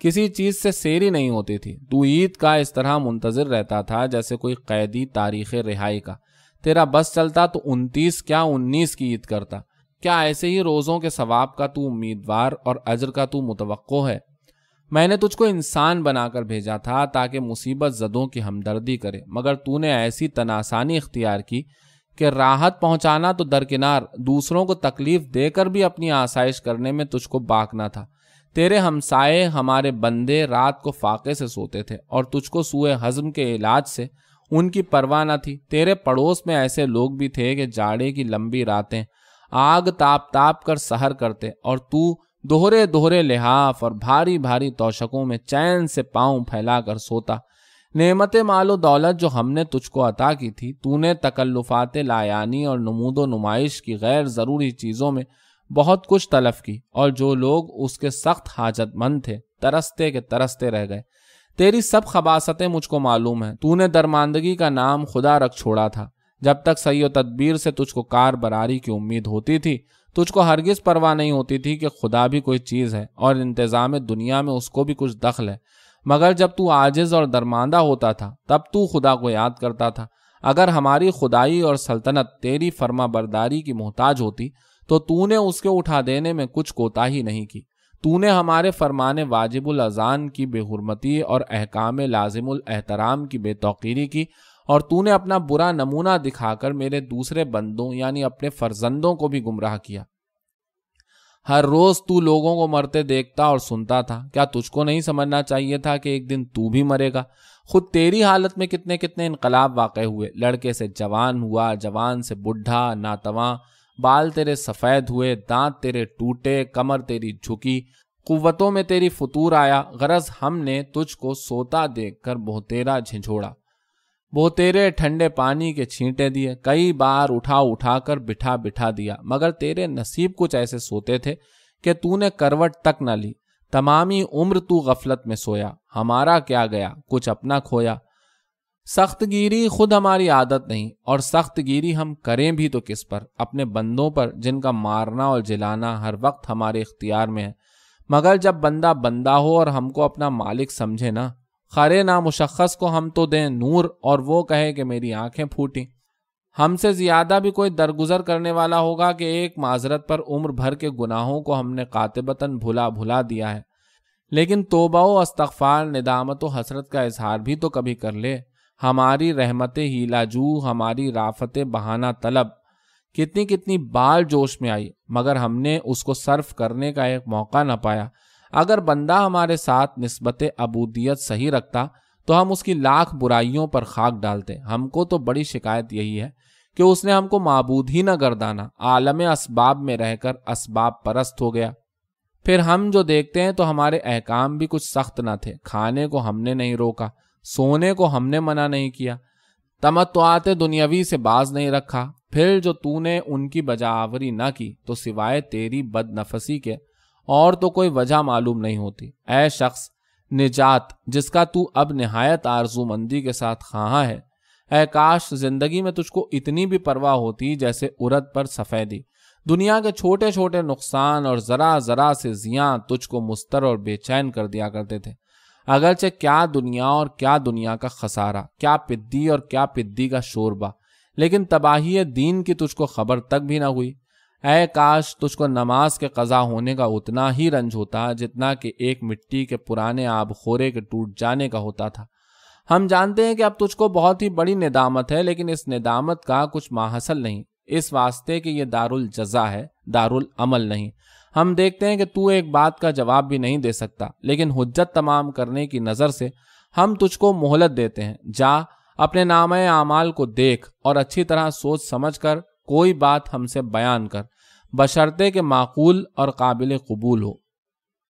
किसी चीज़ से सेरी नहीं होती थी तू ईद का इस तरह मुंतज़र रहता था जैसे कोई कैदी तारीख़ रिहाई का तेरा बस चलता तो उनतीस क्या उन्नीस की ईद करता क्या ऐसे ही रोज़ों के सवाब का तू उम्मीदवार और अजर का तू मुतवक़ है मैंने तुझको इंसान बनाकर भेजा था ताकि मुसीबत जदों की हमदर्दी करे मगर तूने ऐसी तनासानी इख्तियार की कि राहत पहुंचाना तो दरकिनार दूसरों को तकलीफ देकर भी अपनी आसाइश करने में तुझको बाकना था तेरे हमसाए हमारे बंदे रात को फाके से सोते थे और तुझको सूए हजम के इलाज से उनकी परवाह न थी तेरे पड़ोस में ऐसे लोग भी थे कि जाड़े की लंबी रातें आग ताप ताप कर सहर करते और तू दोहरे दोहरे लिहाफ और भारी भारी तोशकों में चैन से पांव फैलाकर सोता नेमत मालो दौलत जो हमने तुझको अता की थी तूने तकल्लुफात लायानी और नमूद व नुमाइश की गैर ज़रूरी चीज़ों में बहुत कुछ तलफ की और जो लोग उसके सख्त हाजतमंद थे तरसते के तरसते रह गए तेरी सब खबासतें मुझको मालूम है तूने दरमानदगी का नाम खुदा रख छोड़ा था जब तक सही तदबीर से तुझको कार बरारी की उम्मीद होती थी तुझको हरगिज परवाह नहीं होती थी कि खुदा भी कोई चीज़ है और इंतज़ाम दुनिया में उसको भी कुछ दखल है मगर जब तू आजिज़ और दरमांदा होता था तब तू खुदा को याद करता था अगर हमारी खुदाई और सल्तनत तेरी फर्मा बरदारी की मोहताज होती तो तू ने उसके उठा देने में कुछ कोताही नहीं की तूने हमारे फरमाने वाजिबुल अजान की बेहरमती और अहकाम लाजिमुल एहतराम की बेतौकीरी की और तूने अपना बुरा नमूना दिखाकर मेरे दूसरे बंदों यानी अपने फर्जंदों को भी गुमराह किया हर रोज तू लोगों को मरते देखता और सुनता था क्या तुझको नहीं समझना चाहिए था कि एक दिन तू भी मरेगा खुद तेरी हालत में कितने कितने इनकलाब वाक़ हुए लड़के से जवान हुआ जवान से बुढ़ा नातवा बाल तेरे सफ़ेद हुए दांत तेरे टूटे कमर तेरी झुकी कुवतों में तेरी फतूर आया गरज हमने तुझको सोता देखकर बहुतेरा झिझोड़ा वो तेरे ठंडे पानी के छींटे दिए कई बार उठा उठा कर बिठा बिठा दिया मगर तेरे नसीब कुछ ऐसे सोते थे कि तूने करवट तक न ली तमामी उम्र तू गफलत में सोया हमारा क्या गया कुछ अपना खोया सख्तगीरी खुद हमारी आदत नहीं और सख्तगीरी हम करें भी तो किस पर अपने बंदों पर जिनका मारना और जिलाना हर वक्त हमारे इख्तियार में है मगर जब बंदा बंदा हो और हमको अपना मालिक समझे ना खरे ना मुशक्स को हम तो दें नूर और वो कहे कि मेरी आंखें फूटी हमसे ज़्यादा भी कोई दरगुजर करने वाला होगा कि एक माजरत पर उम्र भर के गुनाहों को हमने कातबतन भुला भुला दिया है लेकिन तोबा अस्तफ़ार निदामत हसरत का इजहार भी तो कभी कर ले हमारी रहमत हीला हीलाजू हमारी राफत बहाना तलब कितनी कितनी बाल जोश में आई मगर हमने उसको सर्फ करने का एक मौका ना पाया अगर बंदा हमारे साथ नस्बत अबूदियत सही रखता तो हम उसकी लाख बुराइयों पर खाक डालते हमको तो बड़ी शिकायत यही है कि उसने हमको मबूद ही न गर्दाना आलम असबाब में रहकर असबाब परस्त हो गया फिर हम जो देखते हैं तो हमारे अहकाम भी कुछ सख्त न थे खाने को हमने नहीं रोका सोने को हमने मना नहीं किया तमत्वात दुनियावी से बाज नहीं रखा फिर जो तूने उनकी बजावरी ना की तो सिवाय तेरी बदनफसी के और तो कोई वजह मालूम नहीं होती ऐ शख्स निजात जिसका तू अब नहायत आरजूमंदी के साथ खा है ऐ काश जिंदगी में तुझको इतनी भी परवाह होती जैसे उरद पर सफ़ेदी दुनिया के छोटे छोटे नुकसान और ज़रा ज़रा से जिया तुझको मुस्तर और बेचैन कर दिया करते थे अगरचे क्या दुनिया और क्या दुनिया का खसारा क्या पिद्दी और क्या पिद्दी का शोरबा लेकिन तबाही दीन की तुझको खबर तक भी ना हुई है काश तुझको नमाज के कज़ा होने का उतना ही रंज होता जितना कि एक मिट्टी के पुराने आब खोरे के टूट जाने का होता था हम जानते हैं कि अब तुझको बहुत ही बड़ी निदामत है लेकिन इस निदामत का कुछ माहसल नहीं इस वास्ते कि यह दारुल जजा है दारुल अमल नहीं हम देखते हैं कि तू एक बात का जवाब भी नहीं दे सकता लेकिन हजत तमाम करने की नज़र से हम तुझको मोहलत देते हैं जा अपने नाम आमाल को देख और अच्छी तरह सोच समझ कर कोई बात हमसे बयान कर बशर्ते के माकूल और काबिल कबूल हो